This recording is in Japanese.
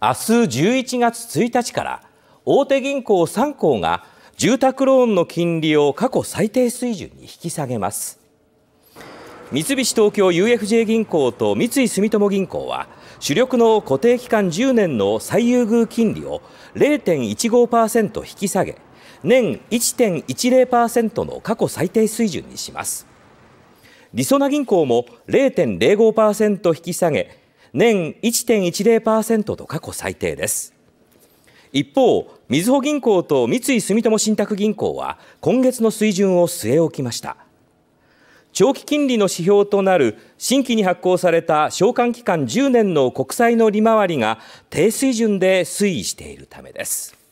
明日11月1日から大手銀行3行が住宅ローンの金利を過去最低水準に引き下げます三菱東京 UFJ 銀行と三井住友銀行は主力の固定期間10年の最優遇金利を0.15%引き下げ年1.10%の過去最低水準にしますりそな銀行も0.05%引き下げ年1.10%と過去最低です一方みずほ銀行と三井住友信託銀行は今月の水準を据え置きました長期金利の指標となる新規に発行された償還期間10年の国債の利回りが低水準で推移しているためです